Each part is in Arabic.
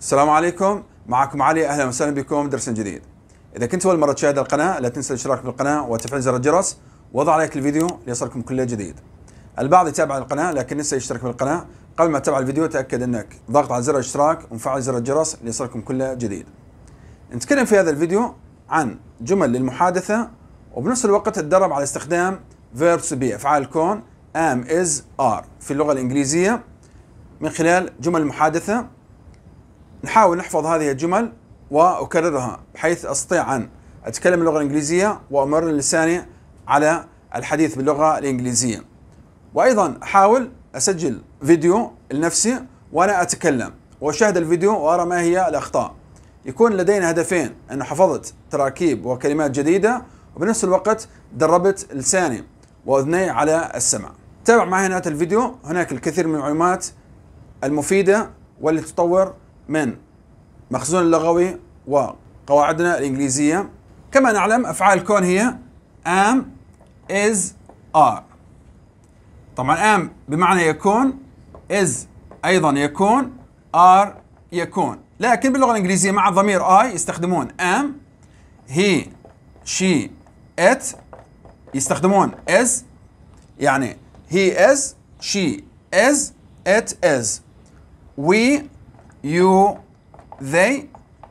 السلام عليكم معكم علي اهلا وسهلا بكم درس جديد اذا كنت اول مره تشاهد القناه لا تنسى الاشتراك بالقناه وتفعيل زر الجرس وضع لايك الفيديو ليصلكم كل جديد البعض يتابع القناه لكن نسى يشترك بالقناه قبل ما تتابع الفيديو تاكد انك ضغط على زر الاشتراك ومفعل زر الجرس ليصلكم كل جديد نتكلم في هذا الفيديو عن جمل للمحادثه وبنفس الوقت تدرب على استخدام verbs to be افعال الكون am is are في اللغه الانجليزيه من خلال جمل المحادثه نحاول نحفظ هذه الجمل وأكررها بحيث أستطيع أن أتكلم اللغة الإنجليزية وامر لساني على الحديث باللغة الإنجليزية وأيضا أحاول أسجل فيديو لنفسي وأنا أتكلم وأشاهد الفيديو وأرى ما هي الأخطاء يكون لدينا هدفين أن حفظت تراكيب وكلمات جديدة وبنفس الوقت دربت لساني وأذني على السمع تابع معي هنا الفيديو هناك الكثير من المعلومات المفيدة والتي تطور من مخزون اللغوي وقواعدنا الإنجليزية كما نعلم أفعال الكون هي am is are طبعا am بمعنى يكون is أيضا يكون are يكون لكن باللغة الإنجليزية مع ضمير I يستخدمون am he she it يستخدمون is يعني he is she is it is we you they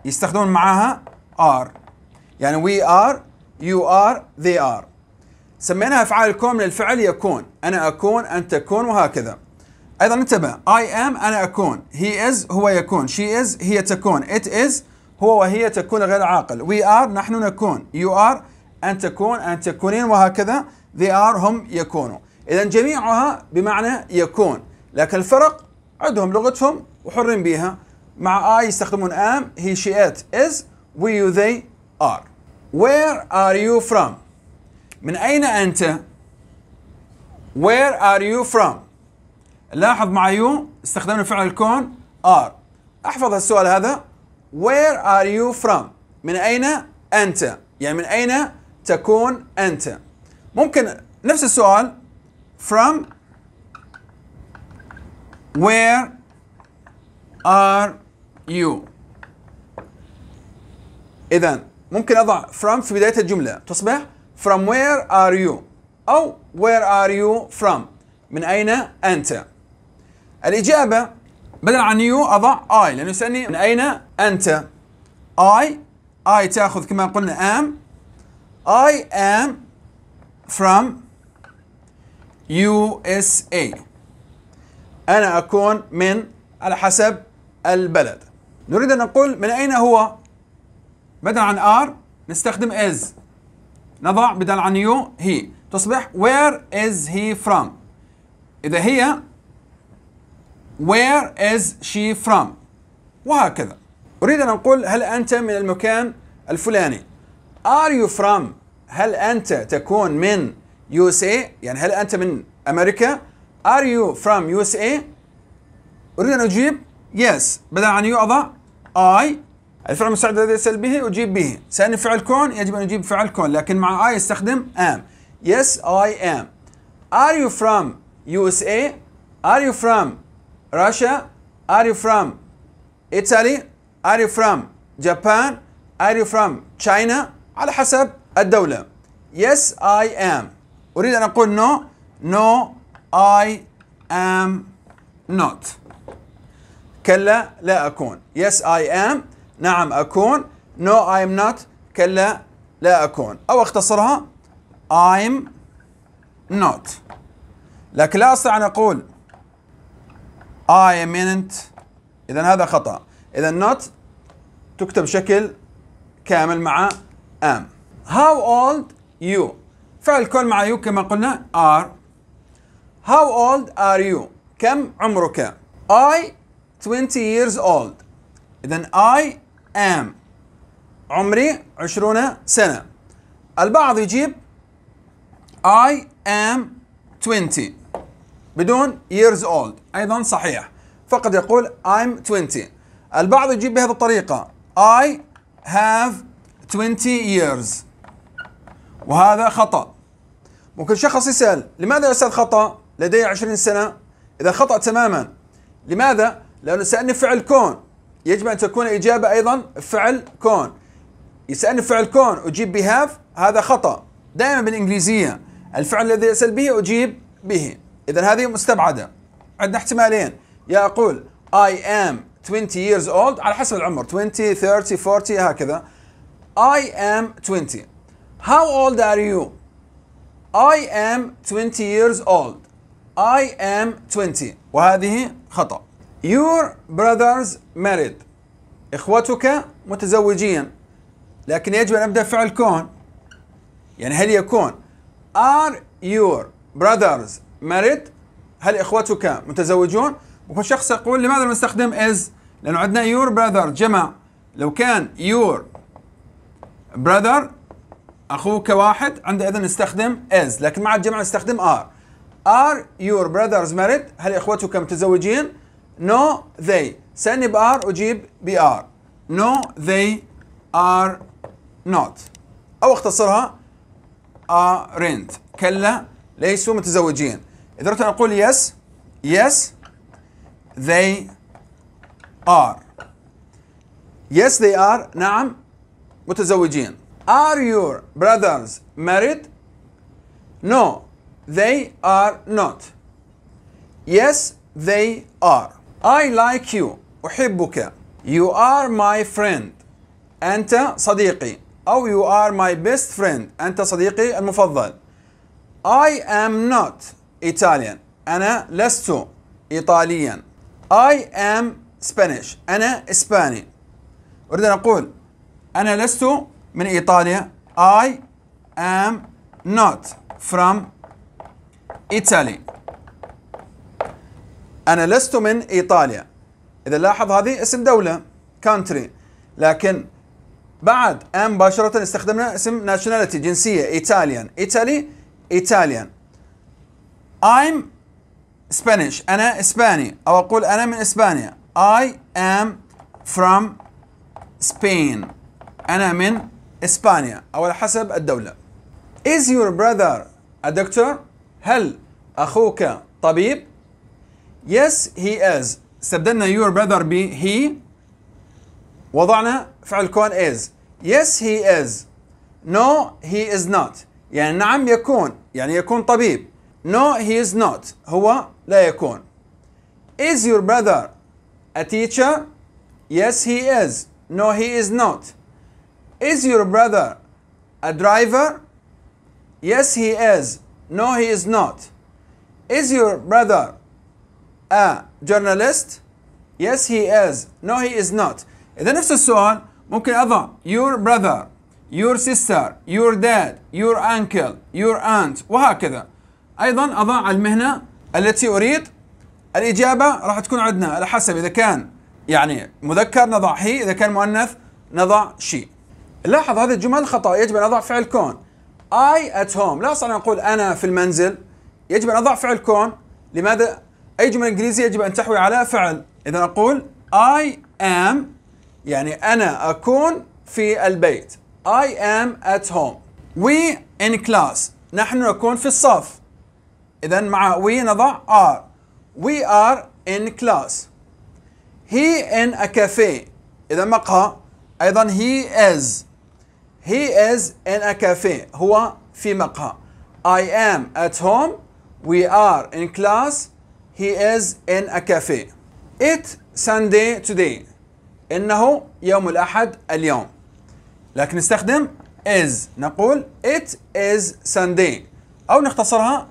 يستخدمون معاها are يعني we are you are they are سميناها افعال الكون من الفعل يكون انا اكون انت تكون وهكذا ايضا انتبه I am انا اكون he is هو يكون she is هي تكون it is هو وهي تكون غير عاقل we are نحن نكون you are أن تكون أن تكونين وهكذا they are هم يكونوا إذا جميعها بمعنى يكون لكن الفرق عندهم لغتهم وحرين بيها مع I يستخدمون am he she ات is we you they are where are you from من أين أنت where are you from لاحظ مع you استخدمنا فعل الكون are احفظ السؤال هذا where are you from من أين أنت يعني من أين تكون أنت ممكن نفس السؤال from where are you إذا ممكن أضع from في بداية الجملة تصبح from where are you أو where are you from من أين أنت الإجابة بدل عن you أضع I لأنه يسألني من أين أنت I I تأخذ كما قلنا am I am from USA أنا أكون من على حسب البلد نريد أن نقول من أين هو بدل عن ار نستخدم is نضع بدل عن you he تصبح where is he from إذا هي where is she from وهكذا أريد أن أقول هل أنت من المكان الفلاني are you from هل أنت تكون من USA يعني هل أنت من أمريكا Are you from USA؟ أريد أن أجيب yes بدل عن يو أضع I الفعل المستعد الذي يسأل به أجيب به سألني فعل كون يجب أن أجيب فعل كون لكن مع I أستخدم am Yes I am Are you from USA؟ Are you from Russia؟ Are you from Italy؟ Are you from Japan؟ Are you from China؟ على حسب الدولة Yes I am أريد أن أقول no No I am not كلا لا أكون Yes I am نعم أكون No I am not كلا لا أكون أو أختصرها I'm not لكن لا أستطيع أن أقول I am not إذا هذا خطأ إذا not تكتب شكل كامل مع am How old you فعل كون مع you كما قلنا are How old are you? كم عمرك؟ I 20 years old. إذا I am عمري 20 سنة. البعض يجيب I am 20 بدون years old أيضا صحيح. فقد يقول I'm 20. البعض يجيب بهذه الطريقة I have 20 years وهذا خطأ. ممكن شخص يسأل لماذا يا أستاذ خطأ؟ لدي 20 سنة إذا خطأ تماما لماذا؟ لأنه سألني فعل كون يجب أن تكون إجابة أيضا فعل كون يسألني فعل كون أجيب بهاف هذا خطأ دائما بالإنجليزية الفعل الذي يسأل به أجيب به إذا هذه مستبعدة عندنا احتمالين يا أقول I am 20 years old على حسب العمر 20 30 40 هكذا I am 20 How old are you? I am 20 years old I am 20 وهذه خطأ Your brothers married إخوتك متزوجين لكن يجب أن أبدأ فعل كون يعني هل يكون Are your brothers married هل إخوتك متزوجون وكل شخص يقول لماذا نستخدم is لأنه عندنا your brother جمع لو كان your brother أخوك واحد عندئذ نستخدم is لكن مع الجمع نستخدم are Are your brothers married؟ هل إخوتك متزوجين؟ No they سألني بآر أجيب بآر No they are not أو أختصرها aren't كلا ليسوا متزوجين إذا أردت أن أقول yes yes they are yes they are نعم متزوجين are your brothers married no they are not Yes, they are I like you أحبك You are my friend أنت صديقي أو you are my best friend أنت صديقي المفضل I am not Italian أنا لست إيطاليا I am Spanish أنا إسباني أريد أن أقول أنا لست من إيطاليا I am not from إيطالي أنا لست من إيطاليا إذا لاحظ هذه اسم دولة country لكن بعد أم مباشرة استخدمنا اسم nationality جنسية إيطاليان إيطالي إيطاليان I'm Spanish أنا إسباني أو أقول أنا من إسبانيا I am from Spain أنا من إسبانيا أو على حسب الدولة Is your brother a doctor؟ هل أخوك طبيب؟ Yes, he is. استبدلنا your brother ب he. وضعنا فعل كون is. Yes, he is. No, he is not. يعني نعم يكون يعني يكون طبيب. No, he is not. هو لا يكون. Is your brother a teacher? Yes, he is. No, he is not. Is your brother a driver? Yes, he is. No, he is not. Is your brother a journalist? Yes, he is. No, he is not. إذا نفس السؤال ممكن أضع your brother, your sister, your dad, your uncle, your aunt وهكذا. أيضا أضع المهنة التي أريد الإجابة راح تكون عندنا على حسب إذا كان يعني مذكر نضع هي إذا كان مؤنث نضع شي لاحظ هذه الجمل خطأ يجب أن أضع فعل كون I at home لا اصلا أن أقول أنا في المنزل يجب أن أضع فعل كون لماذا أي جملة إنجليزية يجب أن تحوي على فعل إذا أقول I am يعني أنا أكون في البيت I am at home We in class نحن نكون في الصف إذا مع we نضع are We are in class He in a cafe إذا مقهى أيضا he is He is in a cafe. هو في مقهى. I am at home. We are in class. He is in a cafe. It Sunday today. إنه يوم الأحد اليوم. لكن نستخدم is. نقول it is Sunday. أو نختصرها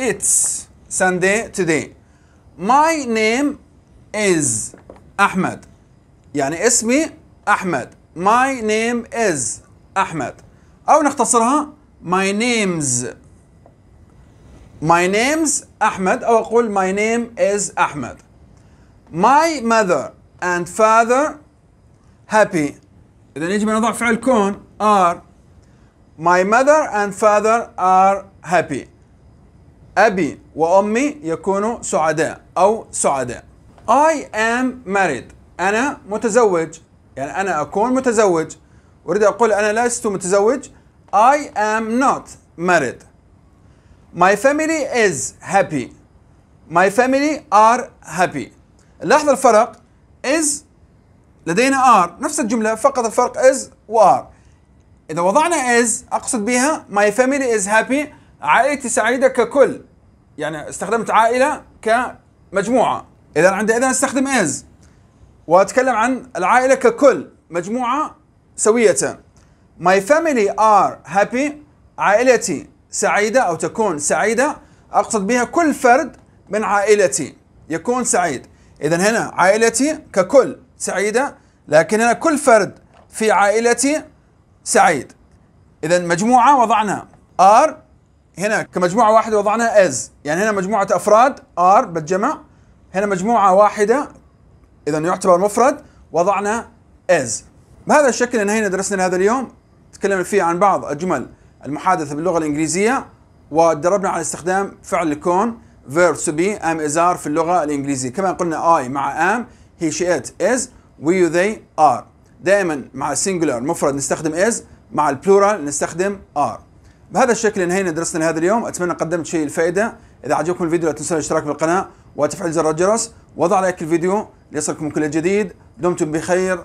it's Sunday today. My name is أحمد. يعني اسمي أحمد. My name is أحمد أو نختصرها my name's my name's أحمد أو أقول my name is أحمد my mother and father happy إذا يجب أن نضع فعل كون are my mother and father are happy أبي وأمي يكونوا سعداء أو سعداء I am married أنا متزوج يعني أنا أكون متزوج أريد أقول أنا لست متزوج I am not married My family is happy My family are happy لاحظ الفرق is لدينا are نفس الجملة فقط الفرق is و are إذا وضعنا is أقصد بها my family is happy عائلتي سعيدة ككل يعني استخدمت عائلة كمجموعة إذا عندئذ استخدم is وأتكلم عن العائلة ككل مجموعة سوية My family are happy عائلتي سعيدة أو تكون سعيدة أقصد بها كل فرد من عائلتي يكون سعيد إذا هنا عائلتي ككل سعيدة لكن هنا كل فرد في عائلتي سعيد إذا مجموعة وضعنا R هنا كمجموعة واحدة وضعنا as يعني هنا مجموعة أفراد R بالجمع هنا مجموعة واحدة إذا يعتبر مفرد وضعنا as بهذا الشكل انهينا درسنا لهذا اليوم تكلمنا فيه عن بعض الجمل المحادثه باللغه الانجليزيه ودربنا على استخدام فعل الكون verb to be am is are في اللغه الانجليزيه كما قلنا I مع am he she it is we you they are دائما مع singular مفرد نستخدم is مع البلورال نستخدم are بهذا الشكل انهينا درسنا لهذا اليوم اتمنى قدمت شيء الفائده اذا عجبكم الفيديو لا تنسوا الاشتراك بالقناه وتفعيل زر الجرس وضع لايك الفيديو ليصلكم كل جديد دمتم بخير